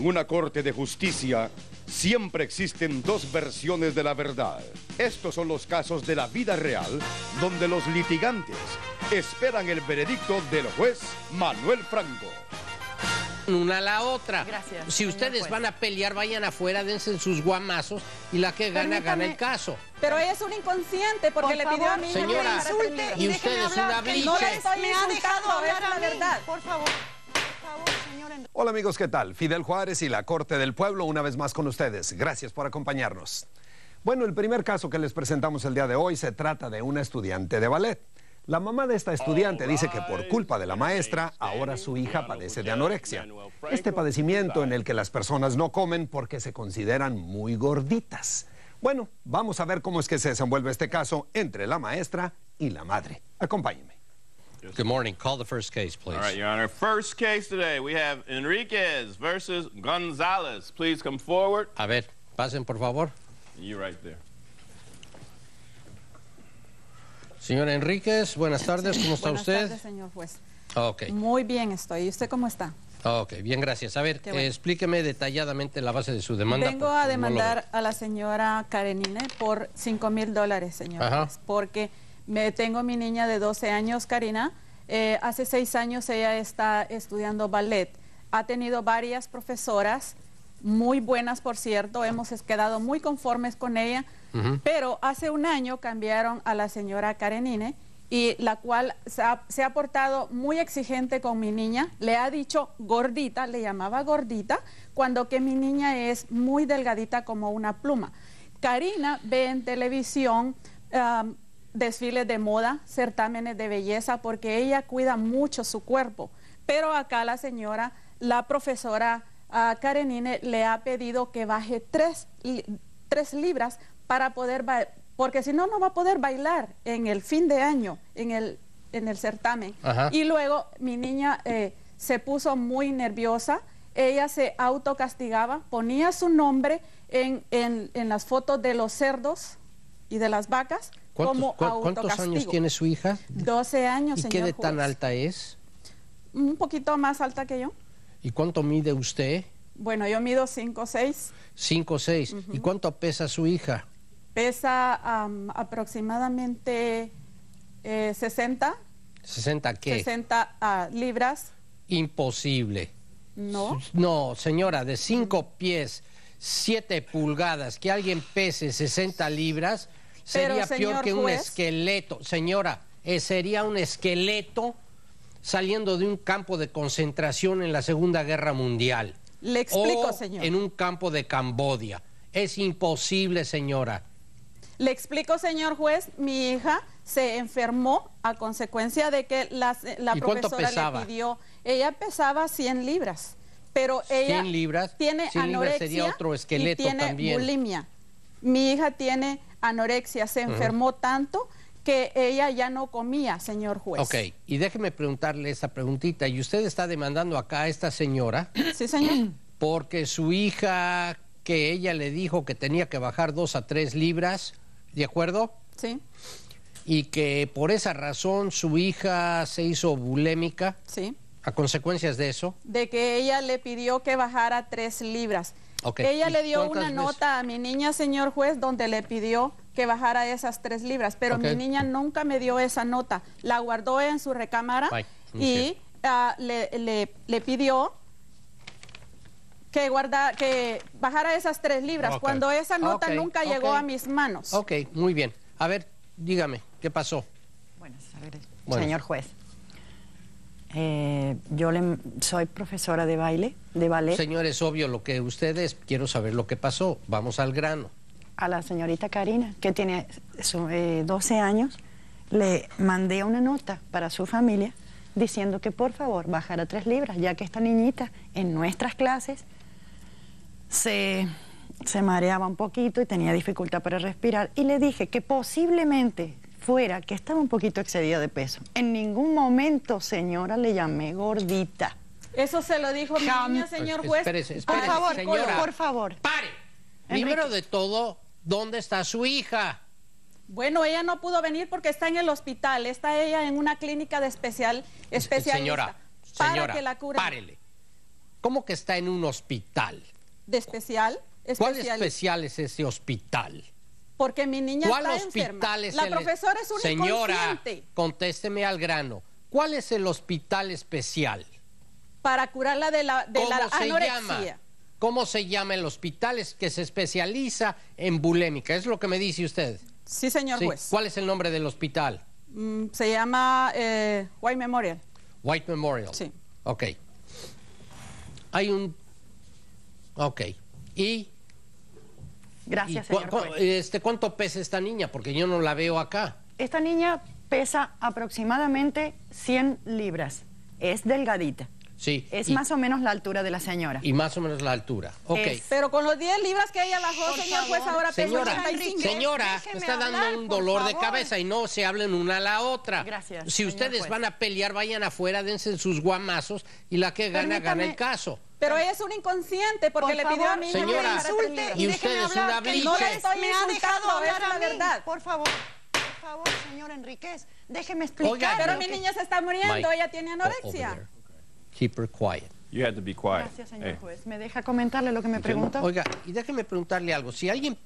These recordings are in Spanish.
En una corte de justicia siempre existen dos versiones de la verdad. Estos son los casos de la vida real donde los litigantes esperan el veredicto del juez Manuel Franco. Una a la otra. Gracias. Si ustedes van a pelear, vayan afuera, dense sus guamazos y la que gana, gana el caso. Pero es un inconsciente porque le pidió a mi Señora, que y, ustedes es Una que no le estoy me insultando, ha la verdad. Por favor. Hola amigos, ¿qué tal? Fidel Juárez y la Corte del Pueblo una vez más con ustedes. Gracias por acompañarnos. Bueno, el primer caso que les presentamos el día de hoy se trata de una estudiante de ballet. La mamá de esta estudiante dice que por culpa de la maestra, ahora su hija padece de anorexia. Este padecimiento en el que las personas no comen porque se consideran muy gorditas. Bueno, vamos a ver cómo es que se desenvuelve este caso entre la maestra y la madre. Acompáñenme. Good morning. Call the first case, please. All right, Your Honor. First case today, we have Enriquez versus Gonzalez. Please come forward. A ver, pasen, por favor. You right there. Señora Enriquez, buenas tardes. ¿Cómo está usted? Buenas tardes, señor juez. Okay. Muy bien estoy. ¿Y usted cómo está? Ok, bien, gracias. A ver, explíqueme detalladamente la base de su demanda. Vengo a demandar a la señora Karenine por 5 mil dólares, señor porque me, tengo mi niña de 12 años, Karina. Eh, hace seis años ella está estudiando ballet. Ha tenido varias profesoras, muy buenas por cierto, hemos quedado muy conformes con ella, pero hace un año cambiaron a la señora Karenine y la cual se ha, portado muy exigente con mi niña, le ha dicho gordita, le llamaba gordita, cuando que mi niña es muy delgadita como una pluma. Karina ve en televisión desfiles de moda, certámenes de belleza, porque ella cuida mucho su cuerpo. Pero acá la señora, la profesora ah, Karenine, le ha pedido que baje tres, libras para poder porque si no, no va a poder bailar en el fin de año, en el, en el certamen. Y luego mi niña eh, se puso muy nerviosa, ella se autocastigaba, ponía su nombre en las fotos de los cerdos y de las vacas ¿Cuántos, años tiene su hija? 12 años, señor ¿Y qué de tan alta es? Un poquito más alta que yo. ¿Y cuánto mide usted? Bueno, yo mido 5 o 6. 5 o 6. ¿Y cuánto pesa su hija? Pesa aproximadamente 60. Eh, ¿60 qué? 60 ah, libras. Imposible. ¿No? No, señora, de 5 pies, 7 pulgadas, que alguien pese 60 libras sería peor que un esqueleto. Señora, eh, sería un esqueleto saliendo de un campo de concentración en la Segunda Guerra Mundial. Le explico, señor. En un campo de Cambodia. Es imposible, señora. Le explico, señor juez, mi hija se enfermó a consecuencia de que eh, la, la profesora le pidió. Ella pesaba 100 libras, pero ella 100 libras, tiene anorexia libras sería otro esqueleto y tiene también. bulimia. Mi hija tiene anorexia, se enfermó tanto que ella ya no comía, señor juez. Ok, y déjeme preguntarle esa preguntita. ¿Y usted está demandando acá a esta señora? Sí, señor. Porque su hija, que ella le dijo que tenía que bajar dos a tres libras, ¿de acuerdo? Sí. Y que por esa razón su hija se hizo bulémica. Sí. ¿A consecuencias de eso? De que ella le pidió que bajara tres libras. Ella le dio una nota a mi niña, señor juez, donde le pidió que bajara esas tres libras, pero mi niña nunca me dio esa nota. La guardó en su recámara y ah, le, pidió que, guarda, que bajara esas tres libras, cuando esa ah, nota nunca llegó a mis manos. Ok, muy bien. A ver, dígame, ¿qué pasó? señor juez. Eh, yo le, soy profesora de baile, de ballet. Señores, obvio lo que ustedes, quiero saber lo que pasó, vamos al grano. A la señorita Karina, que tiene 12 eh, años, le mandé una nota para su familia diciendo que por favor bajara tres libras, ya que esta niñita en nuestras clases se, se mareaba un poquito y tenía dificultad para respirar. Y le dije que posiblemente fuera que estaba un poquito excedida de peso. En ningún momento, señora, le llamé gordita. Eso se lo dijo mi niña, señor juez. por favor, señora, por favor. Pare. Primero de todo, ¿dónde está su hija? Bueno, ella no pudo venir porque está en el hospital. Está ella en una clínica de especial especialista. Señora, para que la párele. ¿Cómo que está en un hospital? ¿De especial. ¿Cuál especial es ese hospital? porque mi niña está enferma. la profesora es una Señora, contésteme al grano. ¿Cuál es el hospital especial? Para curarla de la, ¿Cómo se anorexia. Llama? ¿Cómo se llama el hospital es que se especializa en bulémica? Es lo que me dice usted. Sí, señor ¿Cuál es el nombre del hospital? Mm, se llama eh, White Memorial. White Memorial. Sí. Ok. Hay un... Ok. Y Gracias, señor Este, ¿Cuánto pesa esta niña? Porque yo no la veo acá. Esta niña pesa aproximadamente 100 libras. Es delgadita. Sí. Es más o menos la altura de la señora. Y más o menos la altura. Ok. pero con los 10 libras que ella bajó, señor pues ahora señora, Señora, está dando un dolor de cabeza y no se hablen una a la otra. Gracias. Si ustedes van a pelear, vayan afuera, dense sus guamazos y la que gana, gana el caso. Pero ella es un inconsciente porque le pidió a mi niña que me insulte y, y usted hablar, una que no le estoy me ha dejado la verdad. Por favor. Por favor, señor Enriquez, déjeme explicar. pero mi niña se está muriendo, ella tiene anorexia. Keep her quiet. You had to be quiet. Gracias, señor eh. juez. ¿Me deja comentarle lo que me preguntó? Oiga, y déjeme preguntarle algo. Si alguien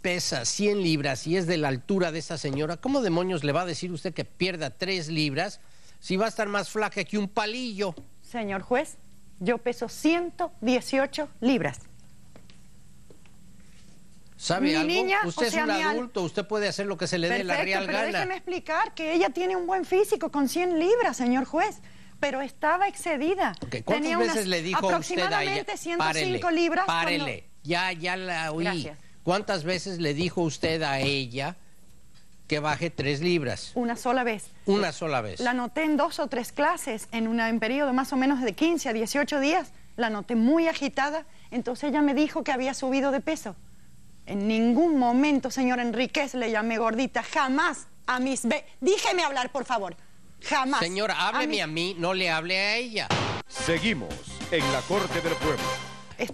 pesa 100 libras y es de la altura de esa señora, ¿cómo demonios le va a decir usted que pierda 3 libras si va a estar más flaca que un palillo? Señor juez, yo peso 118 libras. ¿Sabe mi algo? usted es un adulto, usted puede hacer lo que se le dé la real pero gana. Déjeme explicar que ella tiene un buen físico con 100 libras, señor juez, pero estaba excedida. ¿Cuántas veces le dijo usted a ella? 105 libras. Párele, ya, ya la oí. ¿Cuántas veces le dijo usted a ella que baje tres libras. Una sola vez. Una sola vez. La noté en dos o tres clases, en, un periodo más o menos de 15 a 18 días. La noté muy agitada, entonces ella me dijo que había subido de peso. En ningún momento, señor Enríquez, le llamé gordita. Jamás a mis... Be Díjeme hablar, por favor. Jamás. Señora, hábleme a mí, no le hable a ella. Seguimos en la Corte del Pueblo.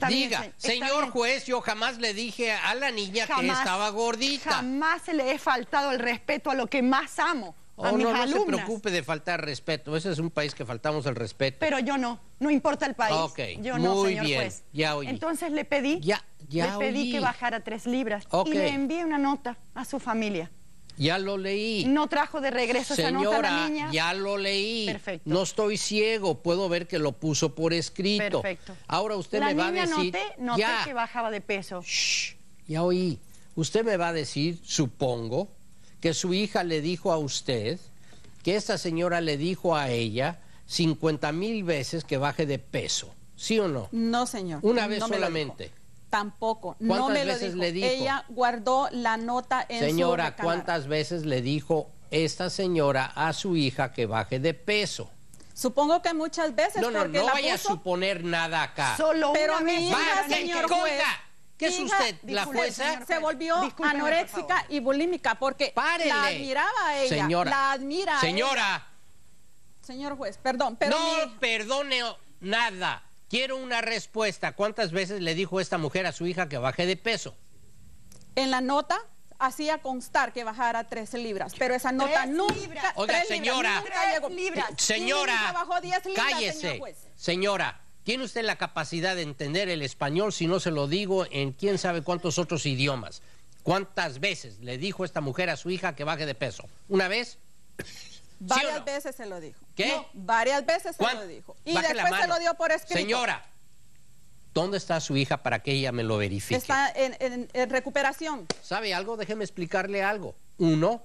Diga, señor juez, yo jamás le dije a la niña que estaba gordita. Jamás le he faltado el respeto a lo que más amo. Oh, no, se preocupe de faltar respeto. Ese es un país que faltamos el respeto. Pero yo no, no importa el país. yo no, señor juez. Ya Entonces le pedí, pedí que bajara tres libras y le envié una nota a su familia. Ya lo leí. No trajo de regreso esa nota niña. Ya lo leí. Perfecto. No estoy ciego, puedo ver que lo puso por escrito. Perfecto. Ahora usted me va a decir. Noté, noté que bajaba de peso. Shh, ya oí. Usted me va a decir, supongo, que su hija le dijo a usted, que esta señora le dijo a ella 50 mil veces que baje de peso. ¿Sí o no? No, señor. Una vez solamente. Tampoco. No me dijo. le dijo? Ella guardó la nota en señora, ¿cuántas veces le dijo esta señora a su hija que baje de peso? Supongo que muchas veces. No, no, no vaya a suponer nada acá. Solo Pero una vez. señor ¿Qué es usted, la jueza? Se volvió anoréxica y bulímica porque la admiraba a ella. Señora. La admira. Señora. Señor juez, perdón. Pero no perdone nada. Quiero una respuesta. ¿Cuántas veces le dijo esta mujer a su hija que baje de peso? En la nota hacía constar que bajara tres libras, pero esa nota nunca, Oiga, señora, señora, cállese, señora. ¿Tiene usted la capacidad de entender el español si no se lo digo en quién sabe cuántos otros idiomas? ¿Cuántas veces le dijo esta mujer a su hija que baje de peso? ¿Una vez? Varias veces se lo dijo. ¿Qué? varias veces se lo dijo. Y después se lo dio por escrito. Señora, ¿dónde está su hija para que ella me lo verifique? Está en, en recuperación. ¿Sabe algo? Déjeme explicarle algo. Uno,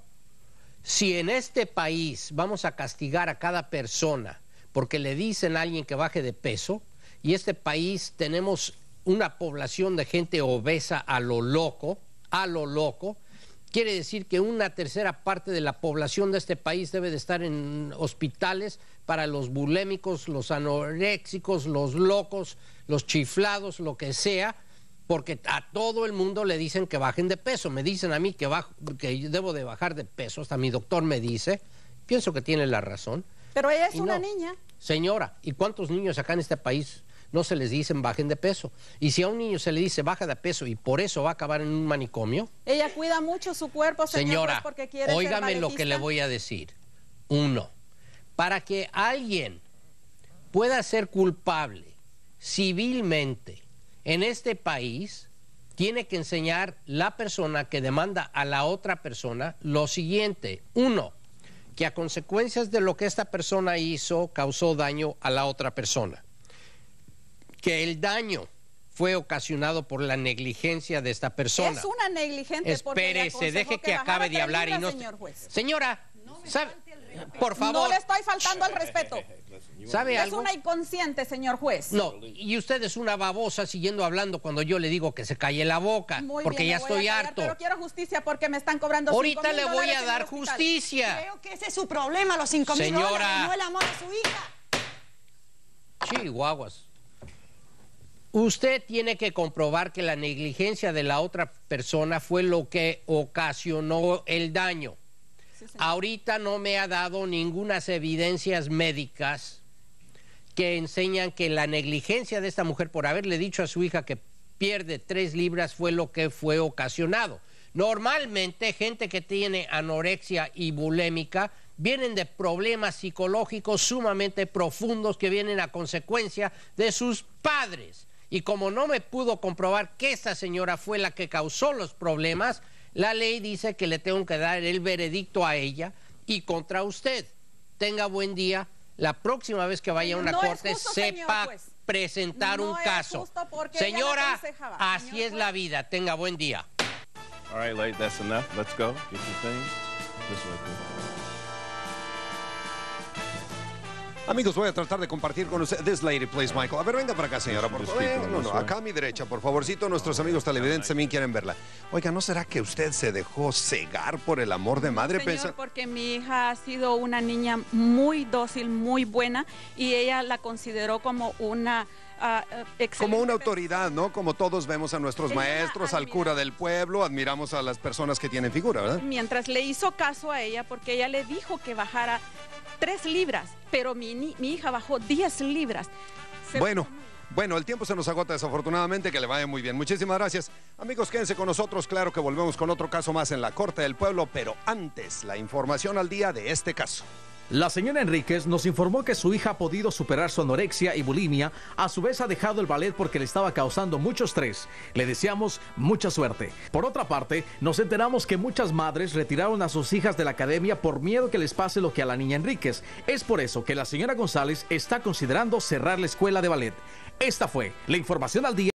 si en este país vamos a castigar a cada persona porque le dicen a alguien que baje de peso, y este país tenemos una población de gente obesa a lo loco, a lo loco, Quiere decir que una tercera parte de la población de este país debe de estar en hospitales para los bulémicos, los anoréxicos, los locos, los chiflados, lo que sea, porque a todo el mundo le dicen que bajen de peso. Me dicen a mí que, debo de bajar de peso, hasta mi doctor me dice. Pienso que tiene la razón. Pero ella es una niña. Señora, ¿y cuántos niños acá en este país no se les dicen bajen de peso. Y si a un niño se le dice baja de peso y por eso va a acabar en un manicomio. Ella cuida mucho su cuerpo, señora, señora porque quiere óigame lo que le voy a decir. Uno, para que alguien pueda ser culpable civilmente en este país, tiene que enseñar la persona que demanda a la otra persona lo siguiente. Uno, que a consecuencias de lo que esta persona hizo causó daño a la otra persona que el daño fue ocasionado por la negligencia de esta persona. Es una negligente Espérese, deje que, acabe de hablar y no... Señora, no por favor. No le estoy faltando al respeto. ¿Sabe es una inconsciente, señor juez. No, y usted es una babosa siguiendo hablando cuando yo le digo que se calle la boca, porque ya estoy harto. Pero quiero justicia porque me están cobrando Ahorita le voy a dar justicia. Creo que ese es su problema, los cinco Señora. mil dólares, no el amor a su hija. Chihuahuas. Usted tiene que comprobar que la negligencia de la otra persona fue lo que ocasionó el daño. Ahorita no me ha dado ninguna evidencias médicas que enseñan que la negligencia de esta mujer por haberle dicho a su hija que pierde tres libras fue lo que fue ocasionado. Normalmente gente que tiene anorexia y bulémica vienen de problemas psicológicos sumamente profundos que vienen a consecuencia de sus padres. Y como no me pudo comprobar que esa señora fue la que causó los problemas, la ley dice que le tengo que dar el veredicto a ella y contra usted. Tenga buen día. La próxima vez que vaya a una corte, sepa presentar un caso. Señora, así es la vida. Tenga buen día. Amigos, voy a tratar de compartir con ustedes. This lady, please, Michael. A ver, venga para acá, señora, por favor. No, no, acá a mi derecha, por favorcito. Nuestros amigos televidentes también quieren verla. Oiga, ¿no será que usted se dejó cegar por el amor de madre? Señor, porque mi hija ha sido una niña muy dócil, muy buena, y ella la consideró como una... Ah, eh, como una autoridad, ¿no? Como todos vemos a nuestros maestros, al cura del pueblo, admiramos a las personas que tienen figura, ¿verdad? Mientras le hizo caso a ella, porque ella le dijo que bajara Tres libras, pero mi, mi hija bajó 10 libras. bueno. Bueno, el tiempo se nos agota desafortunadamente, que le vaya muy bien. Muchísimas gracias. Amigos, quédense con nosotros, claro que volvemos con otro caso más en la Corte del Pueblo, pero antes la información al día de este caso. La señora Enríquez nos informó que su hija ha podido superar su anorexia y bulimia, a su vez ha dejado el ballet porque le estaba causando mucho estrés. Le deseamos mucha suerte. Por otra parte, nos enteramos que muchas madres retiraron a sus hijas de la academia por miedo que les pase lo que a la niña Enríquez. Es por eso que la señora González está considerando cerrar la escuela de ballet. Esta fue la información al día.